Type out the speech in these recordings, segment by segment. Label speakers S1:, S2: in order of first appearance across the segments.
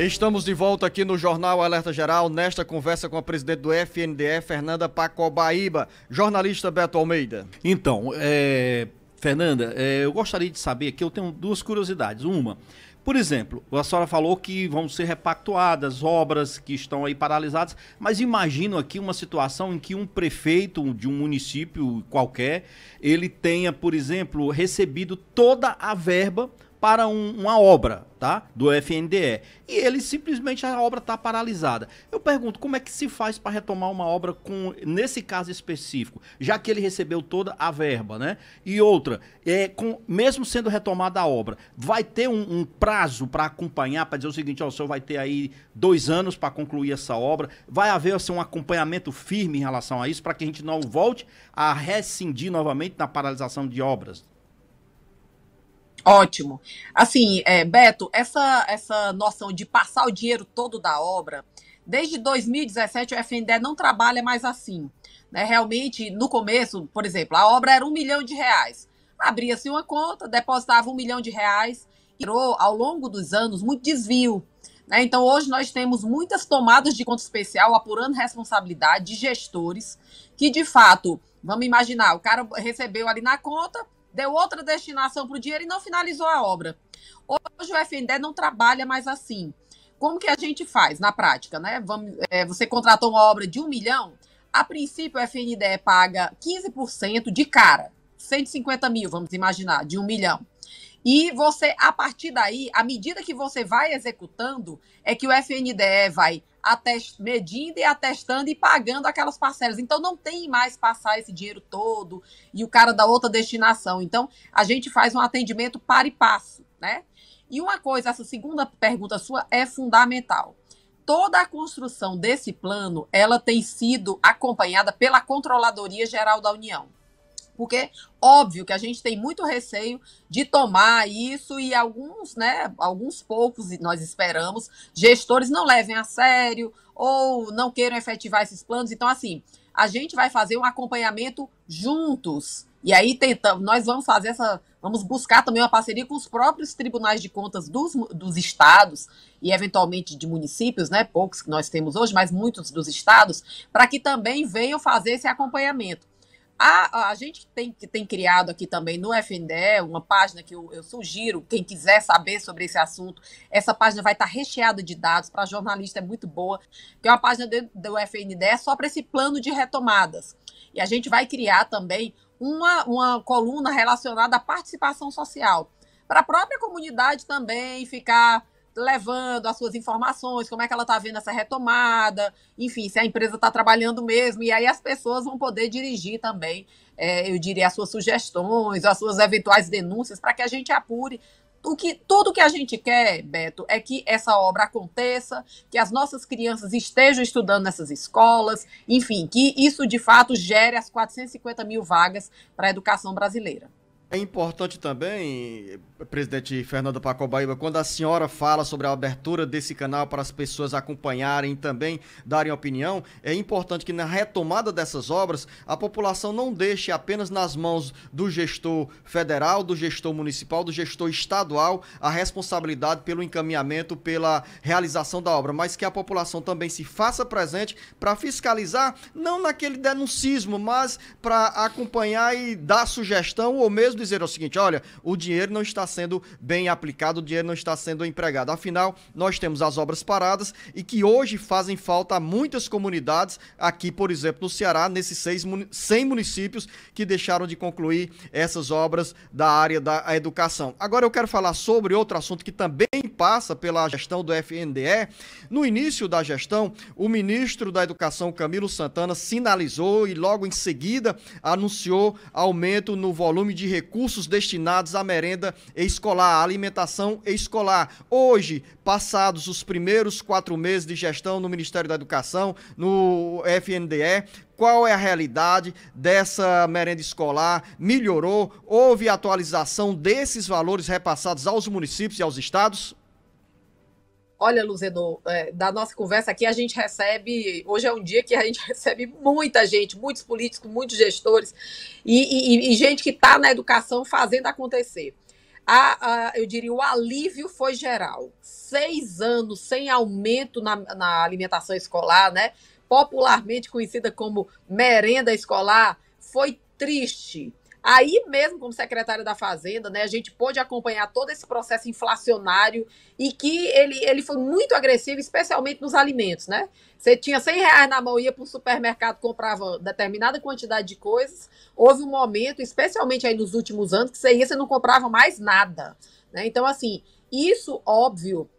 S1: Estamos de volta aqui no Jornal Alerta Geral, nesta conversa com a presidente do FNDE, Fernanda Pacobaíba, jornalista
S2: Beto Almeida. Então, é, Fernanda, é, eu gostaria de saber que eu tenho duas curiosidades. Uma, por exemplo, a senhora falou que vão ser repactuadas obras que estão aí paralisadas, mas imagino aqui uma situação em que um prefeito de um município qualquer, ele tenha, por exemplo, recebido toda a verba para um, uma obra, tá? Do FNDE. E ele simplesmente a obra está paralisada. Eu pergunto, como é que se faz para retomar uma obra com nesse caso específico, já que ele recebeu toda a verba, né? E outra, é com mesmo sendo retomada a obra, vai ter um, um prazo para acompanhar, para dizer o seguinte, ó, o senhor vai ter aí dois anos para concluir essa obra, vai haver assim, um acompanhamento firme em relação a isso, para que a gente não volte a rescindir novamente na paralisação de obras. Ótimo.
S3: Assim, é, Beto, essa, essa
S2: noção de passar o dinheiro todo da obra,
S3: desde 2017 o FNDE não trabalha mais assim. Né? Realmente, no começo, por exemplo, a obra era um milhão de reais. Abria-se uma conta, depositava um milhão de reais, e virou, ao longo dos anos, muito desvio. Né? Então, hoje nós temos muitas tomadas de conta especial apurando responsabilidade de gestores que, de fato, vamos imaginar, o cara recebeu ali na conta deu outra destinação para o dinheiro e não finalizou a obra. Hoje o FNDE não trabalha mais assim. Como que a gente faz na prática, né? Vamos, é, você contratou uma obra de um milhão, a princípio o FNDE paga 15% de cara, 150 mil, vamos imaginar, de um milhão. E você, a partir daí, à medida que você vai executando, é que o FNDE vai atest, medindo e atestando e pagando aquelas parcelas. Então não tem mais passar esse dinheiro todo e o cara da outra destinação. Então a gente faz um atendimento para e passo, né? E uma coisa, essa segunda pergunta sua é fundamental. Toda a construção desse plano, ela tem sido acompanhada pela Controladoria Geral da União porque óbvio que a gente tem muito receio de tomar isso e alguns, né, alguns poucos, nós esperamos, gestores não levem a sério ou não queiram efetivar esses planos. Então, assim, a gente vai fazer um acompanhamento juntos. E aí tentamos, nós vamos fazer essa, vamos buscar também uma parceria com os próprios tribunais de contas dos, dos estados e eventualmente de municípios, né? Poucos que nós temos hoje, mas muitos dos estados, para que também venham fazer esse acompanhamento. A, a gente tem, tem criado aqui também no FNDE uma página que eu, eu sugiro, quem quiser saber sobre esse assunto, essa página vai estar recheada de dados, para jornalista é muito boa, que é uma página do, do FNDE é só para esse plano de retomadas. E a gente vai criar também uma, uma coluna relacionada à participação social, para a própria comunidade também ficar levando as suas informações, como é que ela está vendo essa retomada, enfim, se a empresa está trabalhando mesmo. E aí as pessoas vão poder dirigir também, é, eu diria, as suas sugestões, as suas eventuais denúncias, para que a gente apure. O que, tudo que a gente quer, Beto, é que essa obra aconteça, que as nossas crianças estejam estudando nessas escolas, enfim, que isso de fato gere as 450 mil vagas para a educação brasileira.
S1: É importante também, presidente Fernando Pacobaíba, quando a senhora fala sobre a abertura desse canal para as pessoas acompanharem e também darem opinião, é importante que na retomada dessas obras a população não deixe apenas nas mãos do gestor federal, do gestor municipal, do gestor estadual a responsabilidade pelo encaminhamento, pela realização da obra, mas que a população também se faça presente para fiscalizar, não naquele denuncismo, mas para acompanhar e dar sugestão ou mesmo dizer o seguinte: olha, o dinheiro não está sendo bem aplicado, o dinheiro não está sendo empregado. Afinal, nós temos as obras paradas e que hoje fazem falta a muitas comunidades, aqui, por exemplo, no Ceará, nesses seis, 100 municípios que deixaram de concluir essas obras da área da educação. Agora eu quero falar sobre outro assunto que também passa pela gestão do FNDE. No início da gestão, o ministro da Educação, Camilo Santana, sinalizou e logo em seguida anunciou aumento no volume de recursos destinados à merenda escolar, alimentação escolar. Hoje, passados os primeiros quatro meses de gestão no Ministério da Educação, no FNDE, qual é a realidade dessa merenda escolar, melhorou, houve atualização desses valores repassados aos municípios e aos estados?
S3: Olha, Luzenor, é, da nossa conversa aqui, a gente recebe. Hoje é um dia que a gente recebe muita gente, muitos políticos, muitos gestores e, e, e gente que está na educação fazendo acontecer a, a, eu diria, o alívio foi geral. Seis anos sem aumento na, na, alimentação escolar, né? popularmente conhecida como merenda escolar, foi triste. Aí mesmo, como secretária da Fazenda, né, a gente pôde acompanhar todo esse processo inflacionário e que ele, ele foi muito agressivo, especialmente nos alimentos, né? Você tinha 100 reais na mão, ia para o supermercado, comprava determinada quantidade de coisas. Houve um momento, especialmente aí nos últimos anos, que você ia, você não comprava mais nada, né? Então, assim, isso, óbvio,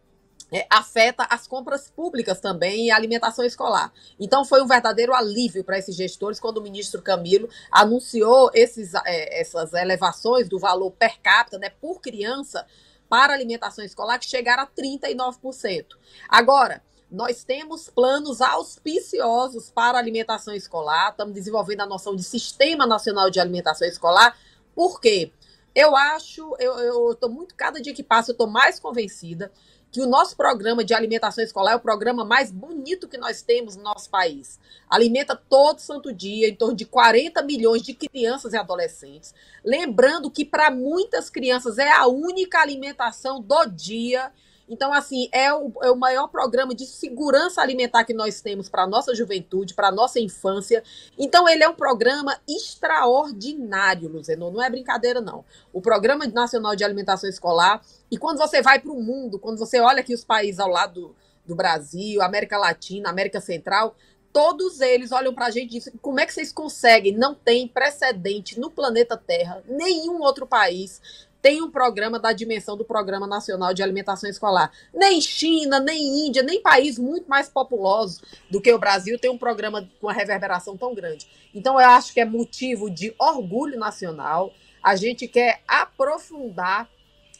S3: é, afeta as compras públicas também e a alimentação escolar. Então, foi um verdadeiro alívio para esses gestores quando o ministro Camilo anunciou esses, é, essas elevações do valor per capita, né, por criança, para alimentação escolar, que chegaram a 39%. Agora, nós temos planos auspiciosos para alimentação escolar, estamos desenvolvendo a noção de Sistema Nacional de Alimentação Escolar, por quê? Eu acho, eu estou muito, cada dia que passa, eu estou mais convencida que o nosso programa de alimentação escolar é o programa mais bonito que nós temos no nosso país. Alimenta todo santo dia em torno de 40 milhões de crianças e adolescentes. Lembrando que para muitas crianças é a única alimentação do dia então, assim, é o, é o maior programa de segurança alimentar que nós temos para a nossa juventude, para a nossa infância. Então, ele é um programa extraordinário, Luzenon. Não é brincadeira, não. O Programa Nacional de Alimentação Escolar. E quando você vai para o mundo, quando você olha aqui os países ao lado do Brasil, América Latina, América Central, todos eles olham para a gente e dizem: como é que vocês conseguem? Não tem precedente no planeta Terra, nenhum outro país tem um programa da dimensão do Programa Nacional de Alimentação Escolar. Nem China, nem Índia, nem país muito mais populoso do que o Brasil tem um programa com uma reverberação tão grande. Então, eu acho que é motivo de orgulho nacional. A gente quer aprofundar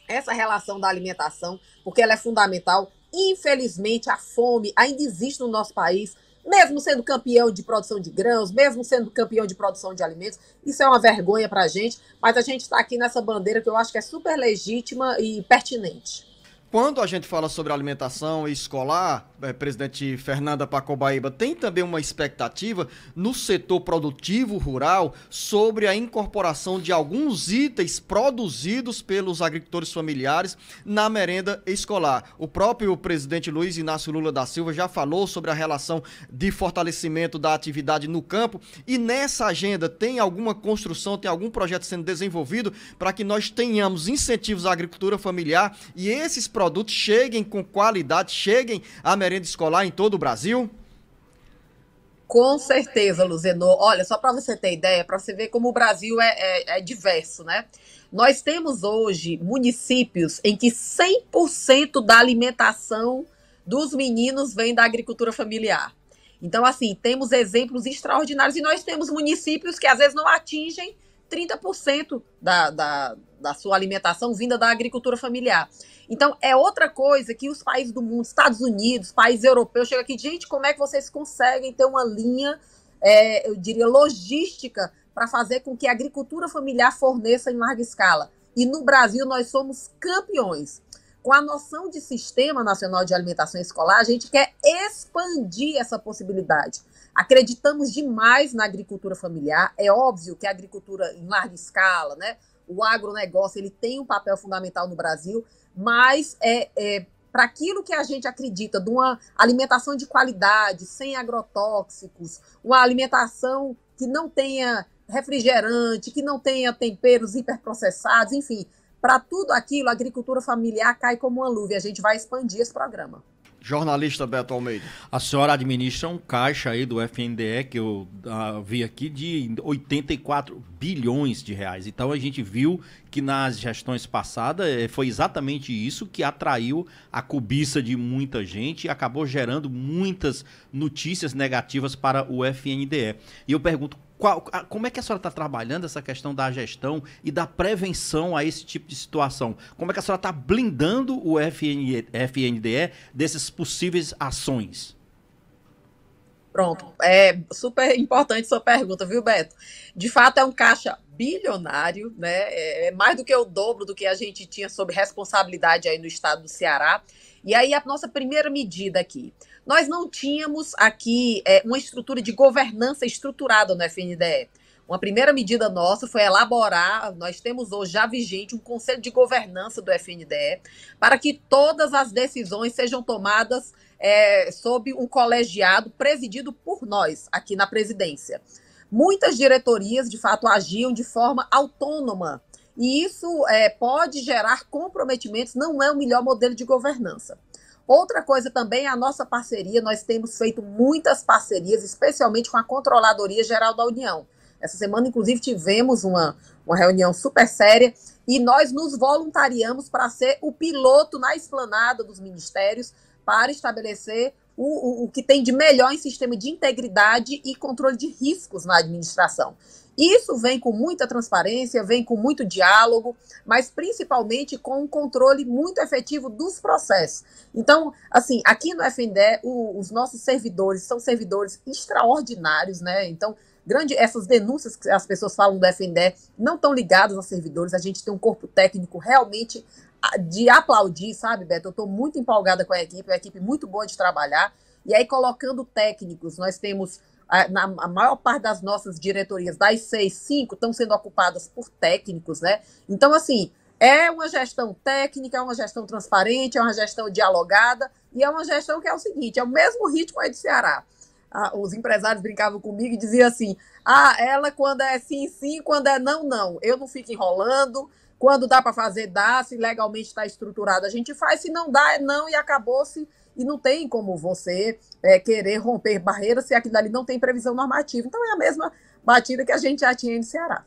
S3: essa relação da alimentação, porque ela é fundamental. Infelizmente, a fome ainda existe no nosso país mesmo sendo campeão de produção de grãos, mesmo sendo campeão de produção de alimentos. Isso é uma vergonha para a gente, mas a gente está aqui nessa bandeira que eu acho que é super legítima e pertinente.
S1: Quando a gente fala sobre alimentação escolar, é, presidente Fernanda Pacobaíba, tem também uma expectativa no setor produtivo rural sobre a incorporação de alguns itens produzidos pelos agricultores familiares na merenda escolar. O próprio presidente Luiz Inácio Lula da Silva já falou sobre a relação de fortalecimento da atividade no campo e nessa agenda tem alguma construção, tem algum projeto sendo desenvolvido para que nós tenhamos incentivos à agricultura familiar e esses projetos produtos cheguem com qualidade, cheguem à merenda escolar em todo o Brasil?
S3: Com certeza, Luzeno. Olha, só para você ter ideia, para você ver como o Brasil é, é, é, diverso, né? Nós temos hoje municípios em que 100% da alimentação dos meninos vem da agricultura familiar. Então, assim, temos exemplos extraordinários e nós temos municípios que às vezes não atingem 30% da, da, da sua alimentação vinda da agricultura familiar. Então, é outra coisa que os países do mundo, Estados Unidos, países europeus, chegam aqui, gente, como é que vocês conseguem ter uma linha, é, eu diria, logística para fazer com que a agricultura familiar forneça em larga escala? E no Brasil, nós somos campeões. Com a noção de Sistema Nacional de Alimentação Escolar, a gente quer expandir essa possibilidade. Acreditamos demais na agricultura familiar. É óbvio que a agricultura em larga escala, né? o agronegócio, ele tem um papel fundamental no Brasil, mas é, é para aquilo que a gente acredita, de uma alimentação de qualidade, sem agrotóxicos, uma alimentação que não tenha refrigerante, que não tenha temperos hiperprocessados, enfim, para tudo aquilo, a agricultura familiar cai como uma luva e a gente vai expandir esse programa.
S2: Jornalista Beto Almeida. A senhora administra um caixa aí do FNDE que eu ah, vi aqui de 84 bilhões de reais. Então a gente viu que nas gestões passadas eh, foi exatamente isso que atraiu a cobiça de muita gente e acabou gerando muitas notícias negativas para o FNDE. E eu pergunto, qual, como é que a senhora está trabalhando essa questão da gestão e da prevenção a esse tipo de situação? Como é que a senhora está blindando o FN, FNDE dessas possíveis ações?
S3: Pronto, é super importante sua pergunta, viu, Beto? De fato, é um caixa bilionário, né? É, é mais do que o dobro do que a gente tinha sob responsabilidade aí no estado do Ceará. E aí a nossa primeira medida aqui. Nós não tínhamos aqui é, uma estrutura de governança estruturada no FNDE. Uma primeira medida nossa foi elaborar, nós temos hoje já vigente um conselho de governança do FNDE, para que todas as decisões sejam tomadas é, sob um colegiado presidido por nós aqui na presidência. Muitas diretorias, de fato, agiam de forma autônoma. E isso é, pode gerar comprometimentos, não é o melhor modelo de governança. Outra coisa também é a nossa parceria. Nós temos feito muitas parcerias, especialmente com a Controladoria Geral da União. Essa semana, inclusive, tivemos uma, uma reunião super séria e nós nos voluntariamos para ser o piloto na esplanada dos ministérios para estabelecer o, o, que tem de melhor em sistema de integridade e controle de riscos na administração. Isso vem com muita transparência, vem com muito diálogo, mas principalmente com um controle muito efetivo dos processos. Então, assim, aqui no FNDE, o, os nossos servidores são servidores extraordinários, né? Então, grande essas denúncias que as pessoas falam do FNDE não estão ligadas aos servidores, a gente tem um corpo técnico realmente de aplaudir, sabe, Beto? Eu estou muito empolgada com a equipe, é uma equipe muito boa de trabalhar. E aí, colocando técnicos, nós temos a, na, a maior parte das nossas diretorias, das seis, cinco, estão sendo ocupadas por técnicos, né? Então, assim, é uma gestão técnica, é uma gestão transparente, é uma gestão dialogada e é uma gestão que é o seguinte: é o mesmo ritmo aí do Ceará os empresários brincavam comigo e diziam assim: ah, ela quando é sim, sim, quando é não, não. Eu não fico enrolando. Quando dá para fazer, dá. Se legalmente está estruturado, a gente faz. Se não dá, é não e acabou-se. E não tem como você é, querer romper barreiras se aquilo ali não tem previsão normativa. Então é a mesma batida que a gente já tinha no Ceará.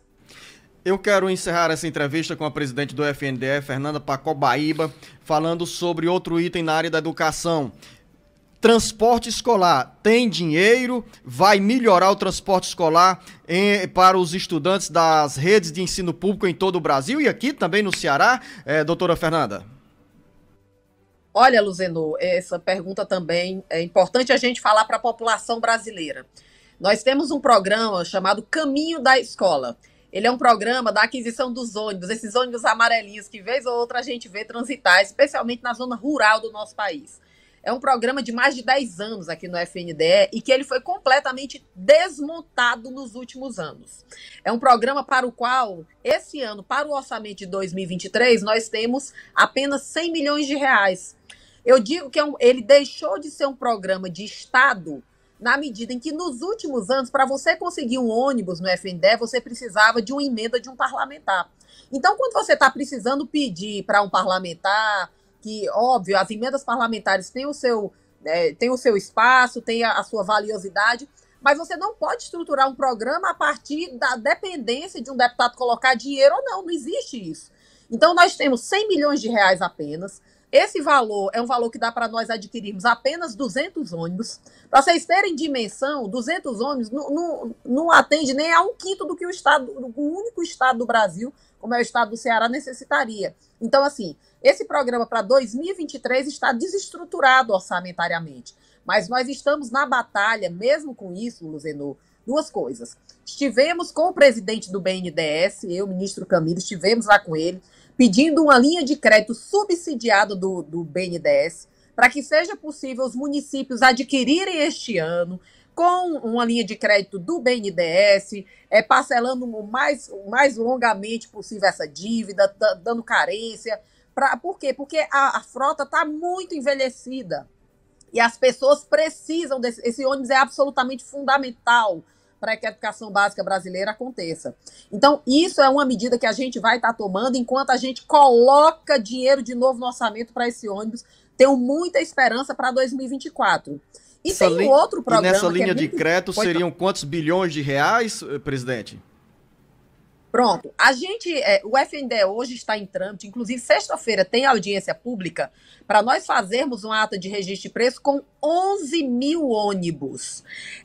S1: Eu quero encerrar essa entrevista com a presidente do FNDE, Fernanda Pacobaíba, falando sobre outro item na área da educação transporte escolar. Tem dinheiro, vai melhorar o transporte escolar em, para os estudantes das redes de ensino público em todo o Brasil e aqui também no Ceará, é, doutora Fernanda?
S3: Olha, Luzeno, essa pergunta também é importante a gente falar para a população brasileira. Nós temos um programa chamado Caminho da Escola. Ele é um programa da aquisição dos ônibus, esses ônibus amarelinhos que vez ou outra a gente vê transitar, especialmente na zona rural do nosso país é um programa de mais de 10 anos aqui no FNDE e que ele foi completamente desmontado nos últimos anos. É um programa para o qual, esse ano, para o orçamento de 2023, nós temos apenas 100 milhões de reais. Eu digo que é um, ele deixou de ser um programa de Estado na medida em que nos últimos anos, para você conseguir um ônibus no FNDE, você precisava de uma emenda de um parlamentar. Então, quando você está precisando pedir para um parlamentar que, óbvio, as emendas parlamentares têm o seu, é, têm o seu espaço, têm a, a sua valiosidade, mas você não pode estruturar um programa a partir da dependência de um deputado colocar dinheiro ou não, não existe isso. Então, nós temos 100 milhões de reais apenas. Esse valor é um valor que dá para nós adquirirmos apenas 200 ônibus. Para vocês terem dimensão, 200 ônibus não, não, não, atende nem a um quinto do que o estado, o único estado do Brasil, como é o estado do Ceará, necessitaria. Então, assim, esse programa para 2023 está desestruturado orçamentariamente, mas nós estamos na batalha, mesmo com isso, Luzenor, duas coisas. Estivemos com o presidente do BNDES, eu, ministro Camilo, estivemos lá com ele, pedindo uma linha de crédito subsidiada do, do BNDES, para que seja possível os municípios adquirirem este ano, com uma linha de crédito do BNDES, é, parcelando o mais, o mais longamente possível essa dívida, dando carência, Pra, por quê? Porque a, a frota está muito envelhecida e as pessoas precisam desse esse ônibus é absolutamente fundamental para que a educação básica brasileira aconteça. Então, isso é uma medida que a gente vai estar tá tomando enquanto a gente coloca dinheiro de novo no orçamento para esse ônibus. Tenho muita esperança para 2024. E Essa tem um outro programa. E nessa é linha é de muito... crédito seriam
S1: quantos bilhões de reais, eh, presidente?
S3: Pronto. A gente, é, o FNDE hoje está em trâmite, inclusive sexta-feira tem audiência pública para nós fazermos um ata de registro de preço com 11 mil ônibus.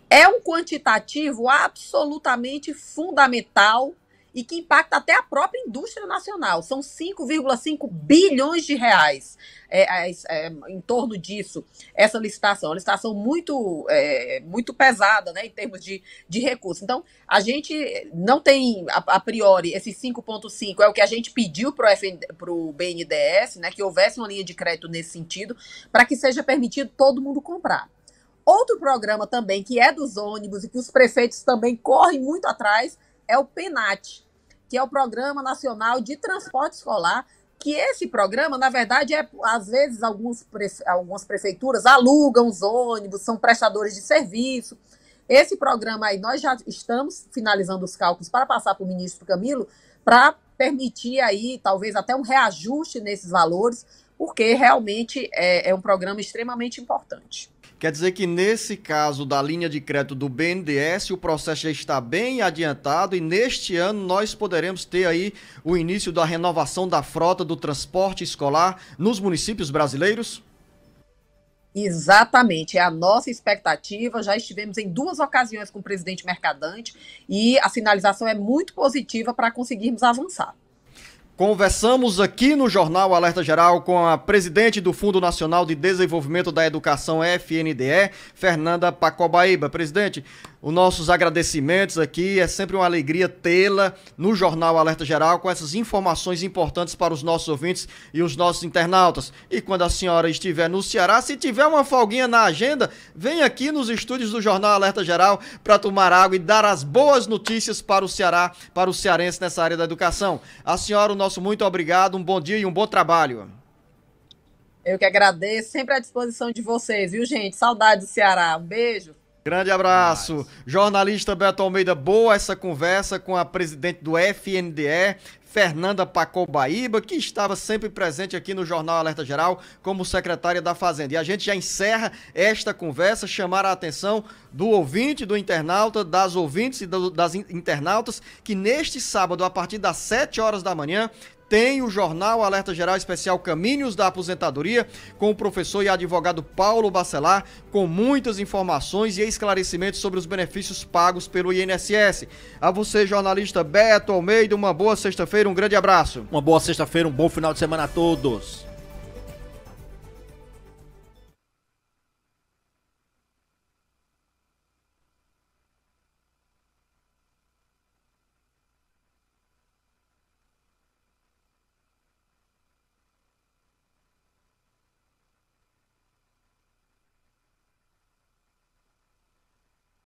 S3: É um quantitativo absolutamente fundamental e que impacta até a própria indústria nacional. São 5,5 bilhões de reais é, é, é, em torno disso, essa licitação. É uma licitação muito, é, muito pesada né, em termos de, de recursos. Então, a gente não tem, a, a priori, esses 5,5 é o que a gente pediu para o BNDES, né, que houvesse uma linha de crédito nesse sentido, para que seja permitido todo mundo comprar. Outro programa também, que é dos ônibus e que os prefeitos também correm muito atrás, é o PENAT, que é o Programa Nacional de Transporte Escolar, que esse programa, na verdade, é às vezes alguns prefe... algumas prefeituras alugam os ônibus, são prestadores de serviço. Esse programa aí, nós já estamos finalizando os cálculos para passar para o ministro Camilo, para permitir aí, talvez, até um reajuste nesses valores, porque realmente é, é um programa extremamente importante.
S1: Quer dizer que nesse caso da linha de crédito do BNDES, o processo já está bem adiantado e neste ano nós poderemos ter aí o início da renovação da frota do transporte escolar nos municípios brasileiros?
S3: Exatamente, é a nossa expectativa. Já estivemos em duas ocasiões com o presidente Mercadante e a sinalização é muito positiva para conseguirmos avançar.
S1: Conversamos aqui no Jornal Alerta Geral com a presidente do Fundo Nacional de Desenvolvimento da Educação, FNDE, Fernanda Pacobaíba. Presidente, os nossos agradecimentos aqui. É sempre uma alegria tê-la no Jornal Alerta Geral com essas informações importantes para os nossos ouvintes e os nossos internautas. E quando a senhora estiver no Ceará, se tiver uma folguinha na agenda, vem aqui nos estúdios do Jornal Alerta Geral para tomar água e dar as boas notícias para o Ceará, para o cearense nessa área da educação. A senhora, o nosso muito obrigado, um bom dia e um bom trabalho.
S3: Eu que agradeço, sempre à disposição de vocês, viu, gente? Saudade do Ceará. Um beijo.
S1: Grande abraço. Nice. Jornalista Beto Almeida, boa essa conversa com a presidente do FNDE, Fernanda Pacobaíba, que estava sempre presente aqui no Jornal Alerta Geral como secretária da Fazenda. E a gente já encerra esta conversa, chamar a atenção do ouvinte, do internauta, das ouvintes e do, das internautas, que neste sábado, a partir das 7 horas da manhã, tem o jornal Alerta Geral Especial Caminhos da Aposentadoria, com o professor e advogado Paulo Bacelar, com muitas informações e esclarecimentos sobre os benefícios pagos pelo INSS. A você, jornalista Beto
S2: Almeida, uma boa sexta-feira, um grande abraço. Uma boa sexta-feira, um bom final de semana a todos.